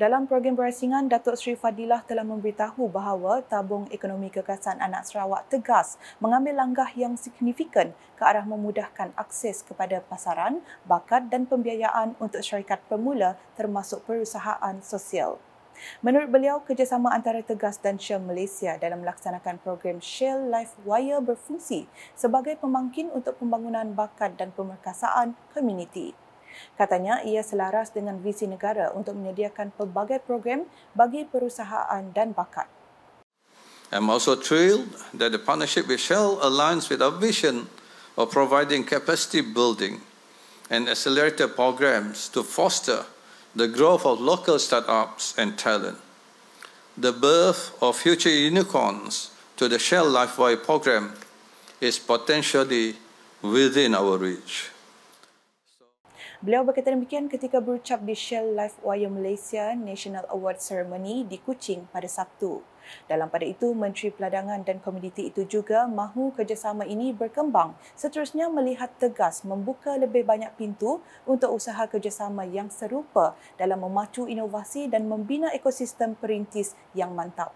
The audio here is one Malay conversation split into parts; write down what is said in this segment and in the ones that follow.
Dalam program berasingan, Datuk Sri Fadilah telah memberitahu bahawa Tabung Ekonomi Kekasan Anak Sarawak tegas mengambil langkah yang signifikan ke arah memudahkan akses kepada pasaran, bakat dan pembiayaan untuk syarikat pemula termasuk perusahaan sosial. Menurut beliau, kerjasama antara Tegas dan Shell Malaysia dalam melaksanakan program Shell Life Wire berfungsi sebagai pemangkin untuk pembangunan bakat dan pemerkasaan komuniti. Katanya ia selaras dengan visi negara untuk menyediakan pelbagai program bagi perusahaan dan bakat. I'm also thrilled that the partnership with Shell aligns with our vision of providing capacity building and accelerator programs to foster the growth of local startups and talent. The birth of future unicorns to the Shell LifeWay program is potentially within our reach. Beliau berkata demikian ketika berucap di Shell Life Wire Malaysia National Award Ceremony di Kuching pada Sabtu. Dalam pada itu, Menteri Peladangan dan Komuniti itu juga mahu kerjasama ini berkembang seterusnya melihat tegas membuka lebih banyak pintu untuk usaha kerjasama yang serupa dalam memacu inovasi dan membina ekosistem perintis yang mantap.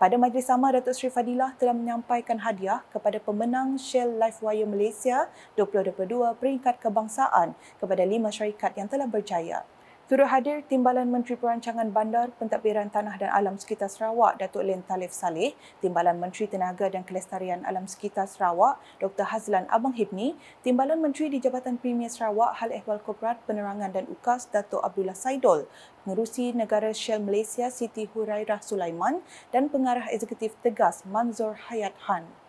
Pada majlis sama, Datuk Sri Fadilah telah menyampaikan hadiah kepada pemenang Shell Life Wire Malaysia 2022 peringkat kebangsaan kepada lima syarikat yang telah berjaya. Turut hadir Timbalan Menteri Perancangan Bandar, Pentadbiran Tanah dan Alam Sekitar Sarawak, Datuk Lin Talif Saleh, Timbalan Menteri Tenaga dan Kelestarian Alam Sekitar Sarawak, Dr. Hazlan Abang Hibni, Timbalan Menteri di Jabatan Premier Sarawak, Hal Ehwal Korporat Penerangan dan UKAS, Datuk Abdullah Saidol, Pengerusi Negara Shell Malaysia, Siti Hurairah Sulaiman dan Pengarah Eksekutif Tegas, Manzor Hayat Han.